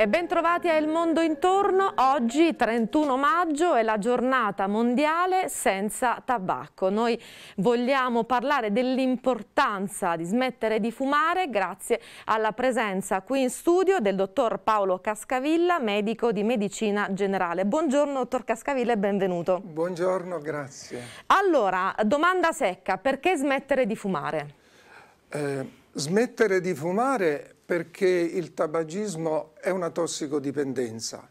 E bentrovati a Il Mondo Intorno, oggi 31 maggio è la giornata mondiale senza tabacco. Noi vogliamo parlare dell'importanza di smettere di fumare grazie alla presenza qui in studio del dottor Paolo Cascavilla, medico di medicina generale. Buongiorno dottor Cascavilla e benvenuto. Buongiorno, grazie. Allora, domanda secca, perché smettere di fumare? Eh, smettere di fumare perché il tabagismo è una tossicodipendenza,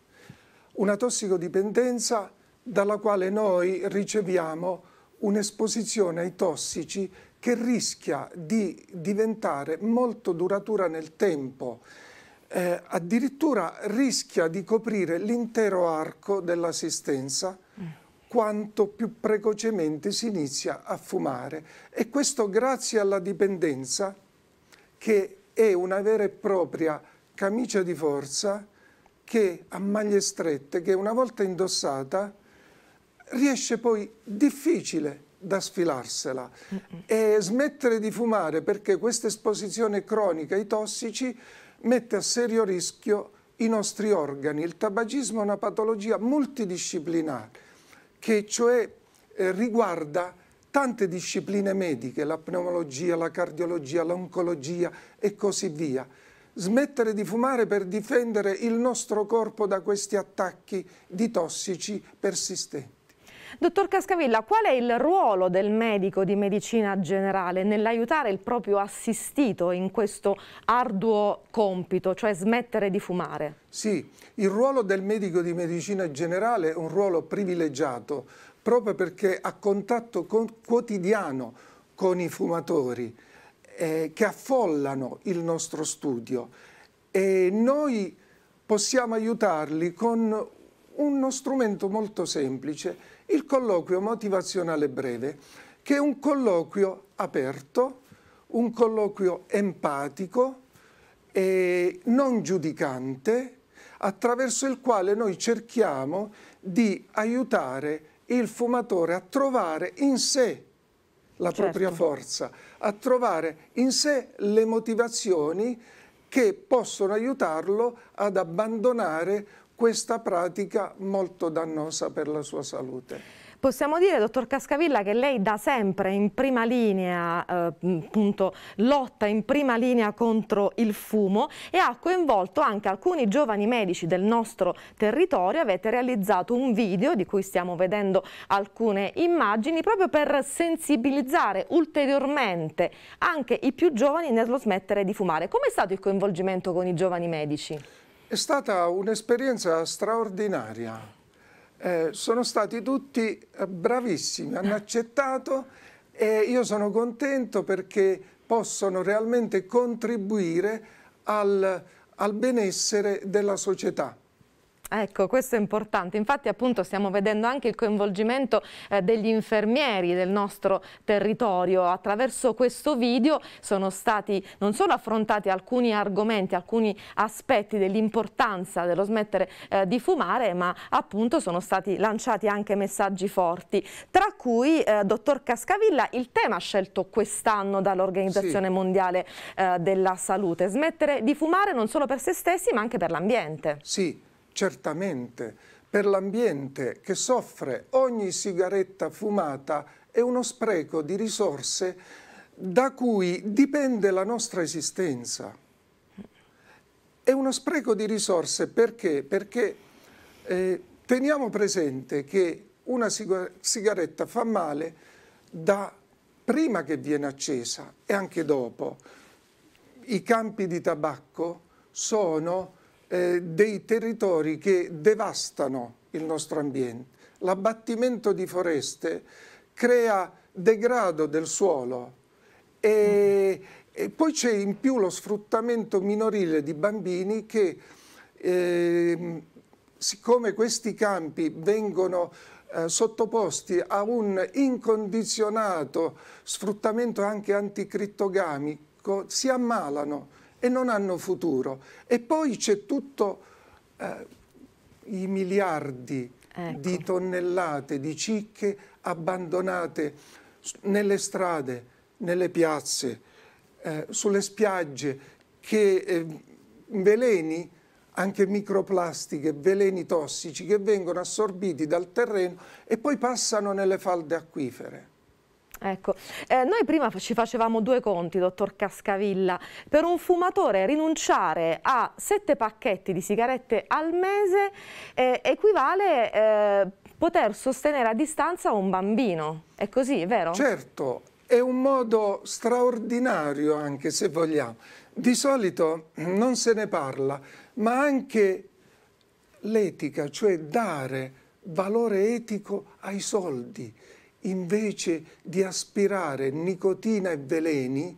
una tossicodipendenza dalla quale noi riceviamo un'esposizione ai tossici che rischia di diventare molto duratura nel tempo, eh, addirittura rischia di coprire l'intero arco dell'assistenza quanto più precocemente si inizia a fumare e questo grazie alla dipendenza che è una vera e propria camicia di forza che a maglie strette, che una volta indossata riesce poi difficile da sfilarsela e smettere di fumare perché questa esposizione cronica ai tossici mette a serio rischio i nostri organi. Il tabagismo è una patologia multidisciplinare che cioè eh, riguarda tante discipline mediche, la pneumologia, la cardiologia, l'oncologia e così via. Smettere di fumare per difendere il nostro corpo da questi attacchi di tossici persistenti. Dottor Cascavilla, qual è il ruolo del medico di medicina generale nell'aiutare il proprio assistito in questo arduo compito, cioè smettere di fumare? Sì, il ruolo del medico di medicina generale è un ruolo privilegiato proprio perché ha contatto con, quotidiano con i fumatori eh, che affollano il nostro studio e noi possiamo aiutarli con uno strumento molto semplice, il colloquio motivazionale breve, che è un colloquio aperto, un colloquio empatico e non giudicante, attraverso il quale noi cerchiamo di aiutare il fumatore a trovare in sé la certo. propria forza, a trovare in sé le motivazioni che possono aiutarlo ad abbandonare questa pratica molto dannosa per la sua salute. Possiamo dire, dottor Cascavilla, che lei da sempre in prima linea, eh, appunto, lotta in prima linea contro il fumo e ha coinvolto anche alcuni giovani medici del nostro territorio. Avete realizzato un video di cui stiamo vedendo alcune immagini proprio per sensibilizzare ulteriormente anche i più giovani nello smettere di fumare. Come è stato il coinvolgimento con i giovani medici? È stata un'esperienza straordinaria eh, sono stati tutti eh, bravissimi, hanno accettato e io sono contento perché possono realmente contribuire al, al benessere della società. Ecco, questo è importante. Infatti appunto stiamo vedendo anche il coinvolgimento eh, degli infermieri del nostro territorio. Attraverso questo video sono stati non solo affrontati alcuni argomenti, alcuni aspetti dell'importanza dello smettere eh, di fumare, ma appunto sono stati lanciati anche messaggi forti, tra cui, eh, dottor Cascavilla, il tema scelto quest'anno dall'Organizzazione sì. Mondiale eh, della Salute, smettere di fumare non solo per se stessi ma anche per l'ambiente. Sì certamente per l'ambiente che soffre ogni sigaretta fumata è uno spreco di risorse da cui dipende la nostra esistenza. È uno spreco di risorse perché? Perché eh, teniamo presente che una sigaretta fa male da prima che viene accesa e anche dopo. I campi di tabacco sono eh, dei territori che devastano il nostro ambiente. L'abbattimento di foreste crea degrado del suolo e, e poi c'è in più lo sfruttamento minorile di bambini che eh, siccome questi campi vengono eh, sottoposti a un incondizionato sfruttamento anche anticrittogamico, si ammalano e non hanno futuro. E poi c'è tutto eh, i miliardi ecco. di tonnellate di cicche abbandonate nelle strade, nelle piazze, eh, sulle spiagge, che eh, veleni anche microplastiche, veleni tossici che vengono assorbiti dal terreno e poi passano nelle falde acquifere. Ecco, eh, noi prima ci facevamo due conti, dottor Cascavilla. Per un fumatore rinunciare a sette pacchetti di sigarette al mese eh, equivale eh, poter sostenere a distanza un bambino. È così, vero? Certo, è un modo straordinario anche se vogliamo. Di solito non se ne parla, ma anche l'etica, cioè dare valore etico ai soldi invece di aspirare nicotina e veleni,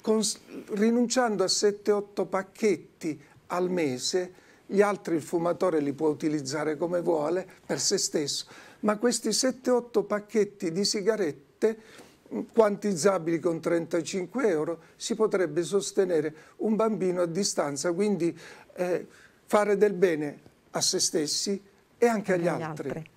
con, rinunciando a 7-8 pacchetti al mese, gli altri il fumatore li può utilizzare come vuole per se stesso, ma questi 7-8 pacchetti di sigarette quantizzabili con 35 euro si potrebbe sostenere un bambino a distanza, quindi eh, fare del bene a se stessi e anche agli, agli altri. altri.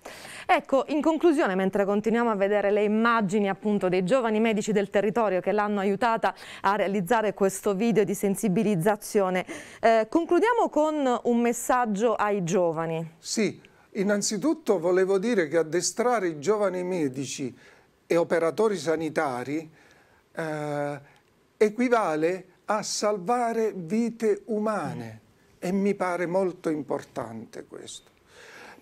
Ecco, in conclusione, mentre continuiamo a vedere le immagini appunto dei giovani medici del territorio che l'hanno aiutata a realizzare questo video di sensibilizzazione, eh, concludiamo con un messaggio ai giovani. Sì, innanzitutto volevo dire che addestrare i giovani medici e operatori sanitari eh, equivale a salvare vite umane e mi pare molto importante questo.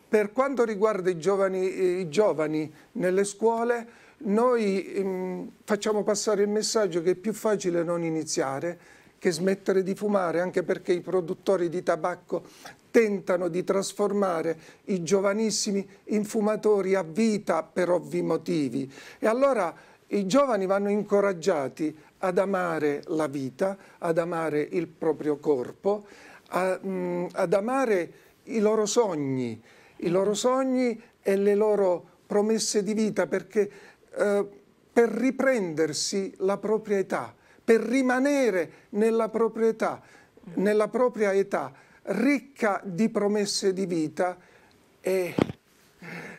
Per quanto riguarda i giovani, i giovani nelle scuole, noi mh, mm, facciamo passare il messaggio che è più facile non iniziare che smettere di fumare, anche perché i produttori di tabacco tentano di trasformare i giovanissimi in fumatori a vita per ovvi motivi. E allora i giovani vanno incoraggiati ad amare la vita, ad amare il proprio corpo, a, mh, mm, ad amare i loro sogni, i loro sogni e le loro promesse di vita perché eh, per riprendersi la propria età, per rimanere nella propria età, nella propria età ricca di promesse di vita e,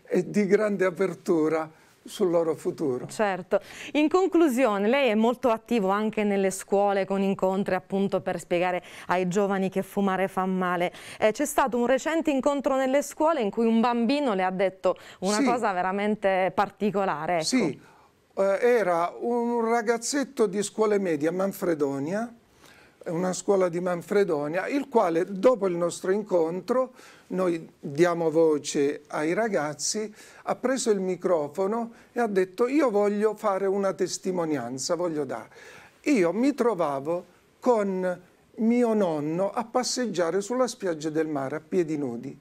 e di grande apertura sul loro futuro. Certo. In conclusione, lei è molto attivo anche nelle scuole con incontri appunto per spiegare ai giovani che fumare fa male. Eh, C'è stato un recente incontro nelle scuole in cui un bambino le ha detto una sì. cosa veramente particolare. Ecco. Sì, eh, era un ragazzetto di scuole media, Manfredonia, una scuola di Manfredonia, il quale dopo il nostro incontro, noi diamo voce ai ragazzi, ha preso il microfono e ha detto io voglio fare una testimonianza, voglio dare. Io mi trovavo con mio nonno a passeggiare sulla spiaggia del mare a piedi nudi.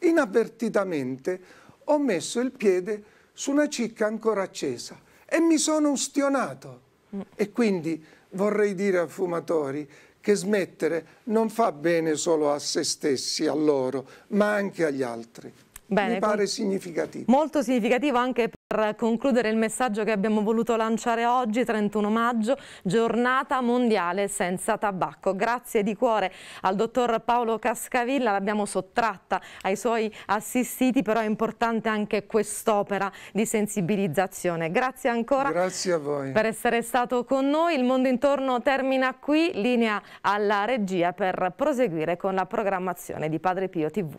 Inavvertitamente ho messo il piede su una cicca ancora accesa e mi sono ustionato. Mm. E quindi vorrei dire a fumatori che smettere non fa bene solo a se stessi, a loro, ma anche agli altri. Bene, Mi pare significativo. Molto significativo anche per per concludere il messaggio che abbiamo voluto lanciare oggi, 31 maggio, giornata mondiale senza tabacco. Grazie di cuore al dottor Paolo Cascavilla, l'abbiamo sottratta ai suoi assistiti, però è importante anche quest'opera di sensibilizzazione. Grazie ancora Grazie per essere stato con noi. Il mondo intorno termina qui, linea alla regia per proseguire con la programmazione di Padre Pio TV.